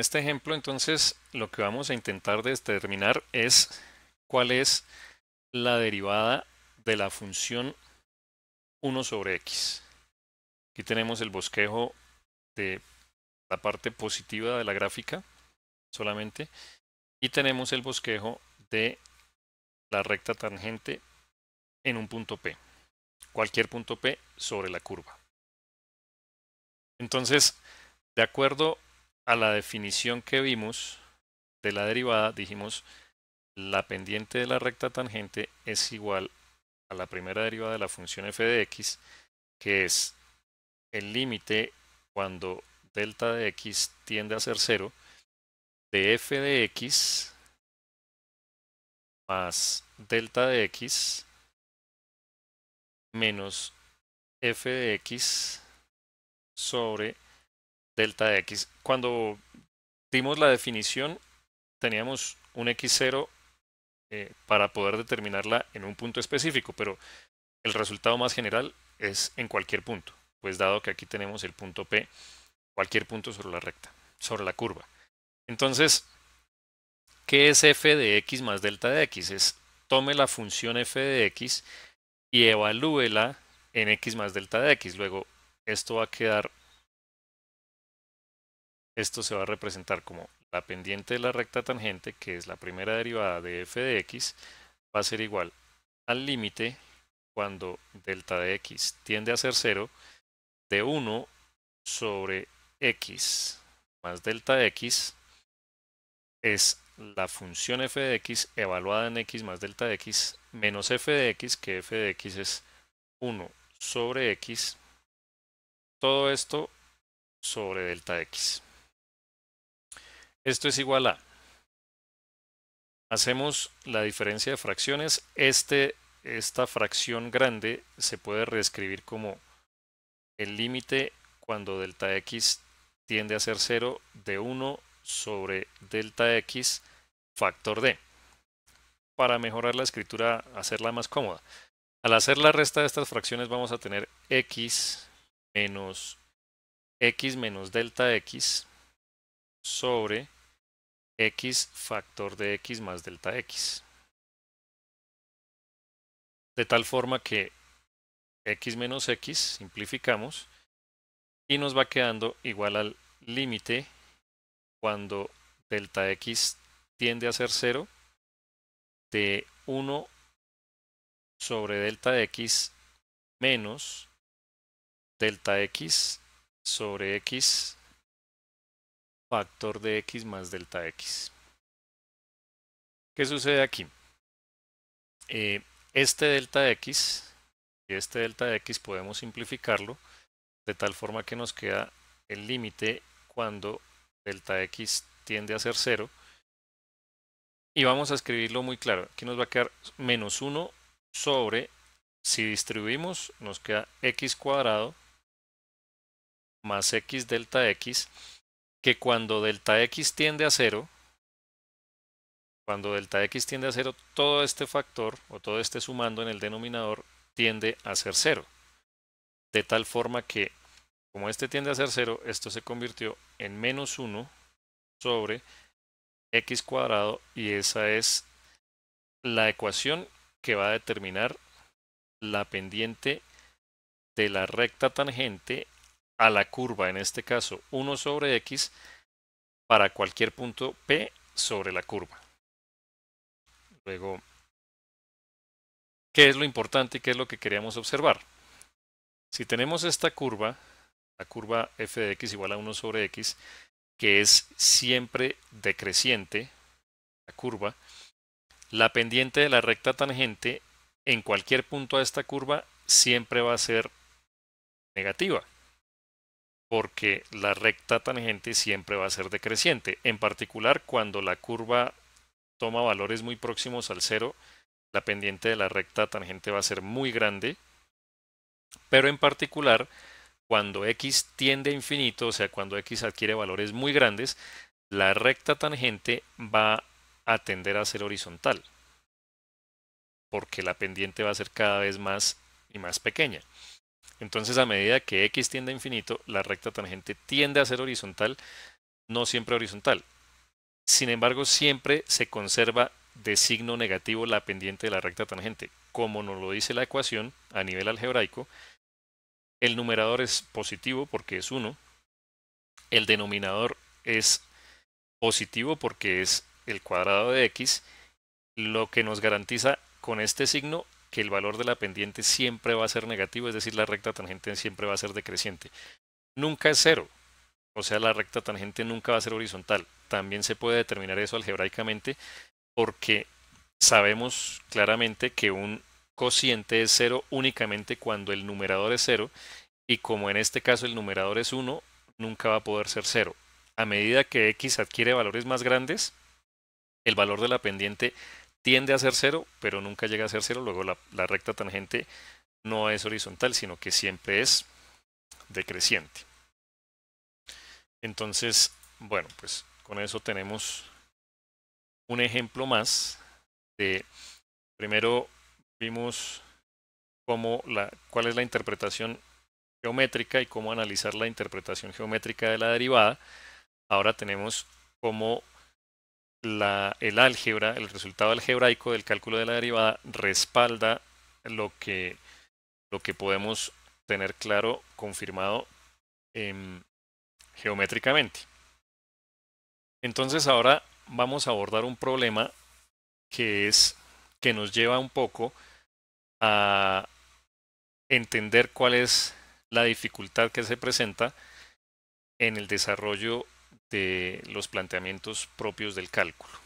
este ejemplo, entonces, lo que vamos a intentar determinar es cuál es la derivada de la función 1 sobre x. Aquí tenemos el bosquejo de la parte positiva de la gráfica solamente y tenemos el bosquejo de la recta tangente en un punto P, cualquier punto P sobre la curva. Entonces, de acuerdo a la definición que vimos de la derivada, dijimos la pendiente de la recta tangente es igual a la primera derivada de la función f de x, que es el límite cuando delta de x tiende a ser cero de f de x más delta de x menos f de x sobre delta de x. Cuando dimos la definición, teníamos un x0 eh, para poder determinarla en un punto específico, pero el resultado más general es en cualquier punto, pues dado que aquí tenemos el punto P, cualquier punto sobre la recta, sobre la curva. Entonces, ¿qué es f de x más delta de x? Es tome la función f de x y evalúela en x más delta de x. Luego, esto va a quedar esto se va a representar como la pendiente de la recta tangente, que es la primera derivada de f de x, va a ser igual al límite cuando delta de x tiende a ser 0 de 1 sobre x más delta de x es la función f de x evaluada en x más delta de x menos f de x, que f de x es 1 sobre x, todo esto sobre delta de x. Esto es igual a. Hacemos la diferencia de fracciones. Este, esta fracción grande se puede reescribir como el límite cuando delta x tiende a ser 0 de 1 sobre delta x factor d. Para mejorar la escritura, hacerla más cómoda. Al hacer la resta de estas fracciones vamos a tener x menos x menos delta x sobre x factor de x más delta x. De tal forma que x menos x simplificamos y nos va quedando igual al límite cuando delta x tiende a ser 0 de 1 sobre delta x menos delta x sobre x factor de x más delta x. ¿Qué sucede aquí? Eh, este delta x y este delta x podemos simplificarlo de tal forma que nos queda el límite cuando delta x tiende a ser 0 y vamos a escribirlo muy claro. Aquí nos va a quedar menos 1 sobre, si distribuimos, nos queda x cuadrado más x delta x que cuando delta x tiende a 0, cuando delta x tiende a 0, todo este factor o todo este sumando en el denominador tiende a ser 0. De tal forma que, como este tiende a ser 0, esto se convirtió en menos 1 sobre x cuadrado y esa es la ecuación que va a determinar la pendiente de la recta tangente a la curva, en este caso 1 sobre x, para cualquier punto P sobre la curva. Luego, ¿qué es lo importante y qué es lo que queríamos observar? Si tenemos esta curva, la curva f de x igual a 1 sobre x, que es siempre decreciente, la curva, la pendiente de la recta tangente en cualquier punto a esta curva siempre va a ser negativa porque la recta tangente siempre va a ser decreciente. En particular, cuando la curva toma valores muy próximos al cero, la pendiente de la recta tangente va a ser muy grande. Pero en particular, cuando x tiende a infinito, o sea, cuando x adquiere valores muy grandes, la recta tangente va a tender a ser horizontal, porque la pendiente va a ser cada vez más y más pequeña. Entonces, a medida que x tiende a infinito, la recta tangente tiende a ser horizontal, no siempre horizontal. Sin embargo, siempre se conserva de signo negativo la pendiente de la recta tangente. Como nos lo dice la ecuación a nivel algebraico, el numerador es positivo porque es 1, el denominador es positivo porque es el cuadrado de x, lo que nos garantiza con este signo que el valor de la pendiente siempre va a ser negativo, es decir, la recta tangente siempre va a ser decreciente. Nunca es cero, o sea, la recta tangente nunca va a ser horizontal. También se puede determinar eso algebraicamente porque sabemos claramente que un cociente es cero únicamente cuando el numerador es cero y como en este caso el numerador es 1, nunca va a poder ser cero. A medida que x adquiere valores más grandes, el valor de la pendiente tiende a ser cero, pero nunca llega a ser cero. Luego la, recta tangente no es horizontal, sino que siempre es decreciente. Entonces, bueno, pues con eso tenemos un ejemplo más de, primero vimos cómo la, cuál es la interpretación geométrica y cómo analizar la interpretación geométrica de la derivada. Ahora tenemos cómo el álgebra, el resultado algebraico del cálculo de la derivada respalda lo que, lo que podemos tener claro, confirmado em, geométricamente. Entonces ahora vamos a abordar un problema que es que nos lleva un poco a entender cuál es la dificultad que se presenta en el desarrollo de los planteamientos propios del cálculo.